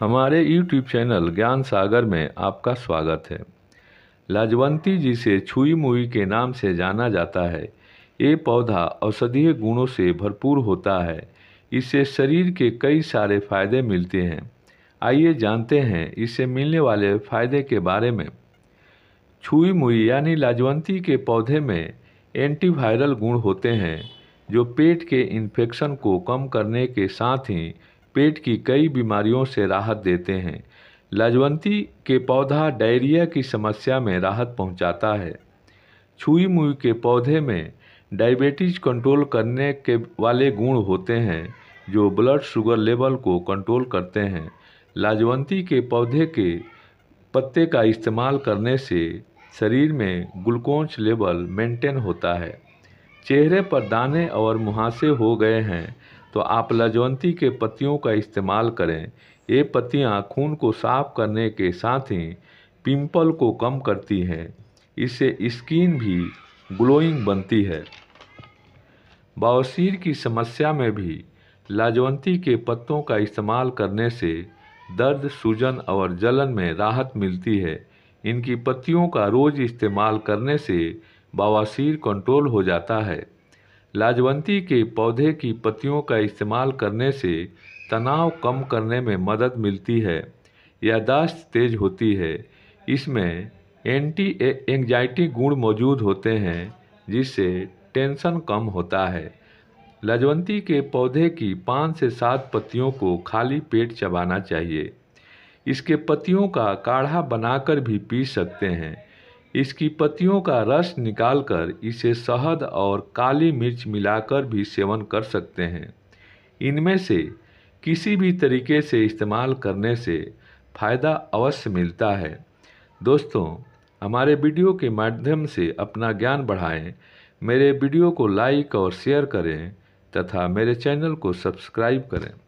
हमारे YouTube channel ज्ञान सागर में आपका स्वागत है लाजवंती जी से छुई मुई के नाम से जाना जाता है ये पौधा औषधीय गुणों से भरपूर होता है इससे शरीर के कई सारे फायदे मिलते हैं आइए जानते हैं इससे मिलने वाले फायदे के बारे में छुई मुई यानी लाजवंती के पौधे में एंटीवायरल गुण होते हैं जो पेट के इन्फेक्शन को कम करने के साथ ही पेट की कई बीमारियों से राहत देते हैं लाजवंती के पौधा डायरिया की समस्या में राहत पहुंचाता है छुई मुई के पौधे में डायबिटीज कंट्रोल करने के वाले गुण होते हैं जो ब्लड शुगर लेवल को कंट्रोल करते हैं लाजवंती के पौधे के पत्ते का इस्तेमाल करने से शरीर में ग्लूकोज लेवल मेंटेन होता है चेहरे पर दाने और मुहासे हो गए हैं तो आप लजवंती के पत्तियों का इस्तेमाल करें ये पत्तियाँ खून को साफ करने के साथ ही पिंपल को कम करती हैं इससे स्किन भी ग्लोइंग बनती है बावसीर की समस्या में भी लाजवंती के पत्तों का इस्तेमाल करने से दर्द सूजन और जलन में राहत मिलती है इनकी पत्तियों का रोज़ इस्तेमाल करने से बवासीर कंट्रोल हो जाता है लाजवंती के पौधे की पत्तियों का इस्तेमाल करने से तनाव कम करने में मदद मिलती है यादाश्त तेज होती है इसमें एंटी एंजाइटी गुण मौजूद होते हैं जिससे टेंशन कम होता है लजवंती के पौधे की पाँच से सात पत्तियों को खाली पेट चबाना चाहिए इसके पत्तियों का काढ़ा बनाकर भी पी सकते हैं इसकी पत्तियों का रस निकालकर इसे शहद और काली मिर्च मिलाकर भी सेवन कर सकते हैं इनमें से किसी भी तरीके से इस्तेमाल करने से फ़ायदा अवश्य मिलता है दोस्तों हमारे वीडियो के माध्यम से अपना ज्ञान बढ़ाएं मेरे वीडियो को लाइक और शेयर करें तथा मेरे चैनल को सब्सक्राइब करें